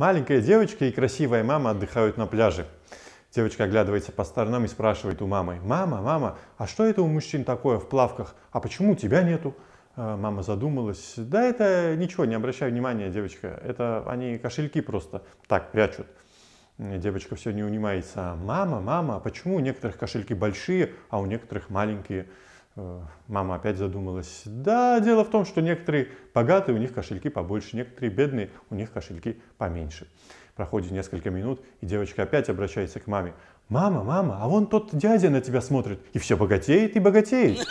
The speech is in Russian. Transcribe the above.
Маленькая девочка и красивая мама отдыхают на пляже. Девочка оглядывается по сторонам и спрашивает у мамы, «Мама, мама, а что это у мужчин такое в плавках? А почему тебя нету?» а Мама задумалась, «Да это ничего, не обращай внимания, девочка, это они кошельки просто так прячут». Девочка все не унимается, «Мама, мама, а почему у некоторых кошельки большие, а у некоторых маленькие?» Э, мама опять задумалась. Да, дело в том, что некоторые богатые, у них кошельки побольше, некоторые бедные, у них кошельки поменьше. Проходит несколько минут, и девочка опять обращается к маме. Мама, мама, а вон тот дядя на тебя смотрит, и все богатеет и богатеет.